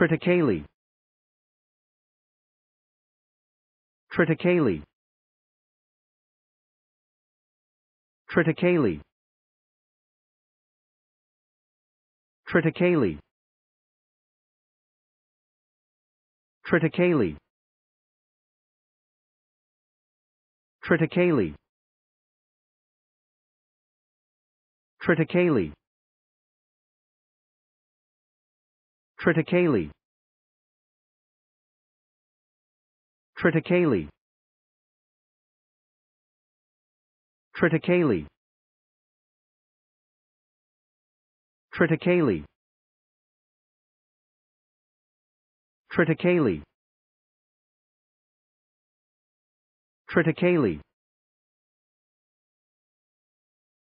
Triticale Triticale Triticale Triticale Triticale Triticale Triticale Triticale Triticale Triticale Triticale Triticale Triticale